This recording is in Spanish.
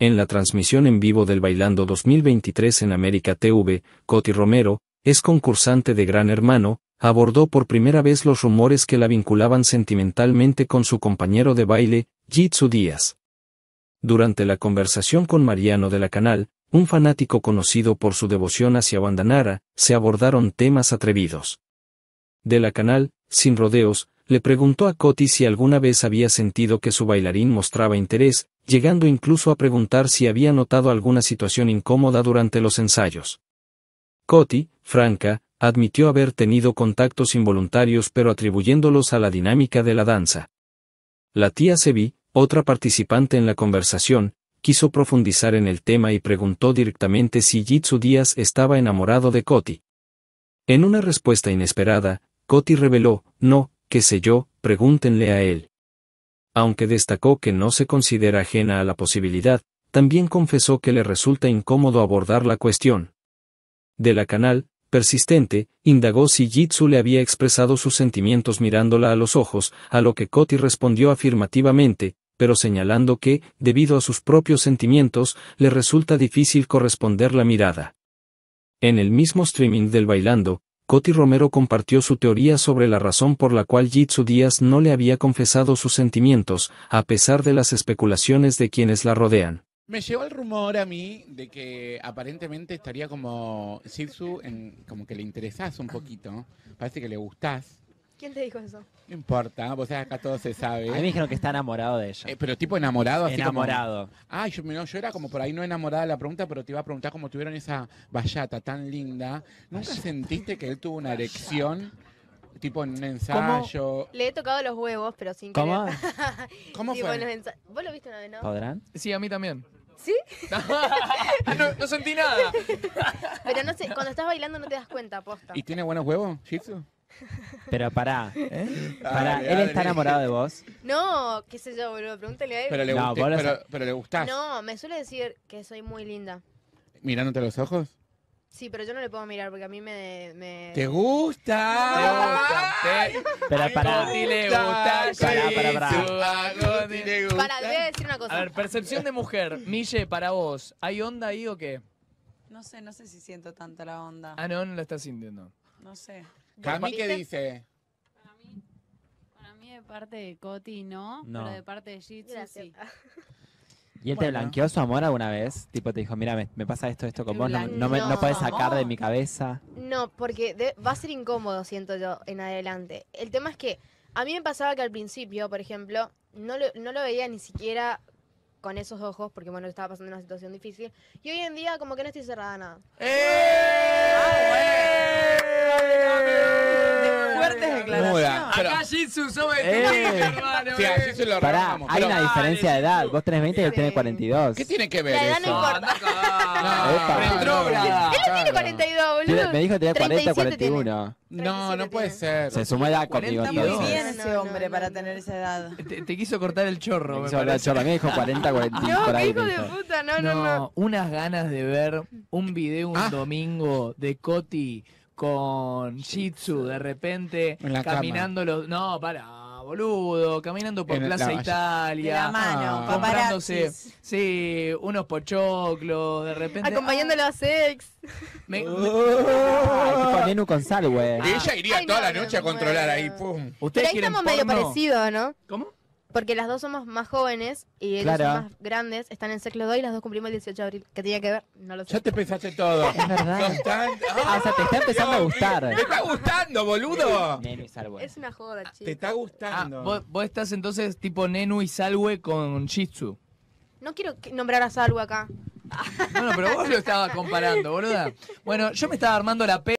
En la transmisión en vivo del Bailando 2023 en América TV, Coti Romero, es concursante de Gran Hermano, abordó por primera vez los rumores que la vinculaban sentimentalmente con su compañero de baile, Jitsu Díaz. Durante la conversación con Mariano de la Canal, un fanático conocido por su devoción hacia Bandanara, se abordaron temas atrevidos. De la Canal, sin rodeos, le preguntó a Coti si alguna vez había sentido que su bailarín mostraba interés, llegando incluso a preguntar si había notado alguna situación incómoda durante los ensayos. Coti, franca, admitió haber tenido contactos involuntarios pero atribuyéndolos a la dinámica de la danza. La tía Sebi, otra participante en la conversación, quiso profundizar en el tema y preguntó directamente si Jitsu Díaz estaba enamorado de Coti. En una respuesta inesperada, Coti reveló, no, qué sé yo, pregúntenle a él aunque destacó que no se considera ajena a la posibilidad, también confesó que le resulta incómodo abordar la cuestión. De la canal, persistente, indagó si Jitsu le había expresado sus sentimientos mirándola a los ojos, a lo que Coti respondió afirmativamente, pero señalando que, debido a sus propios sentimientos, le resulta difícil corresponder la mirada. En el mismo streaming del Bailando, Coti Romero compartió su teoría sobre la razón por la cual Jitsu Díaz no le había confesado sus sentimientos, a pesar de las especulaciones de quienes la rodean. Me llegó el rumor a mí de que aparentemente estaría como Jitsu, como que le interesás un poquito, parece que le gustás, ¿Quién te dijo eso? No importa, vos acá todo se sabe. A me dijeron que está enamorado de ella. Eh, pero tipo enamorado, así Enamorado. Ah, yo, no, yo era como por ahí no enamorada de la pregunta, pero te iba a preguntar cómo tuvieron esa vallata tan linda. ¿Nunca sentiste que él tuvo una erección? Tipo en un ensayo. Le he tocado los huevos, pero sin ¿Cómo? ¿Cómo fue? ¿Vos lo viste una vez, no? ¿Podrán? Sí, a mí también. ¿Sí? Ah, no, sentí nada. Pero no sé, cuando estás bailando no te das cuenta, aposta. ¿Y tiene buenos huevos, Shih pero pará, ¿Eh? pará, ah, ¿él está enamorado de vos? No, qué sé yo, boludo, pregúntale a él. Pero le, No, pero, le gustás. No, me suele decir que soy muy linda. Mirándote a los ojos. Sí, pero yo no le puedo mirar porque a mí me... ¿Te gusta? Te gusta, Pero para pará. le gusta, Pará, pará, pará. le Para, voy a decir una cosa. A ver, percepción de mujer. Mille, para vos, ¿hay onda ahí o qué? No sé, no sé si siento tanta la onda. Ah, no, no la estás sintiendo no sé. mí ¿qué dice? Para mí, para mí de parte de Coti no, pero de parte de Jitsu sí. ¿Y él te blanqueó su amor alguna vez? Tipo, te dijo, mira, me, pasa esto, esto con vos, no, no me, no sacar de mi cabeza. No, porque va a ser incómodo, siento yo, en adelante. El tema es que a mí me pasaba que al principio, por ejemplo, no lo, veía ni siquiera con esos ojos, porque bueno, estaba pasando una situación difícil. Y hoy en día como que no estoy cerrada nada. ¡Eh! Ah, Fuertes declaraciones. Acá eh, eh. Jitsu lo Pará, hay una diferencia de edad. Vos tenés 20 y él tiene 42. ¿Qué tiene que ver eso? importa. Él no tiene 42, boludo. Me dijo que tenía 40 41. No, no puede ser. Se sumó edad conmigo. hombre para tener esa edad. Te, quiso cortar el chorro. Me chorro. A mí me dijo 40, 40 No, hijo de puta, no, no, no. unas ganas de ver un video un ah. domingo de Coti con Shih Tzu de repente caminando los no para boludo caminando por Plaza Italia la ah, mano ah. comprándose sí unos pochoclos de repente acompañándolo ah. a sex me, uh. con sal, güey. Ella iría toda la noche a controlar ahí, pum. Pero ahí estamos medio parecidos, ¿no? ¿Cómo? Porque las dos somos más jóvenes y ellos son más grandes, están en ciclo 2 y las dos cumplimos el 18 de abril. ¿Qué tenía que ver? No lo sé. Ya te pensaste todo. Es verdad. Ah, o sea, te está empezando a gustar. Me, está gustando, boludo. Nenu y Salwe. Es una joda, chico. Ah, te está gustando. Ah, ¿vos, estás entonces tipo Nenu y Salwe con Jitsu. No quiero nombrar a Salwe acá. no No, pero vos lo estabas comparando, boluda. Bueno, yo me estaba armando la P.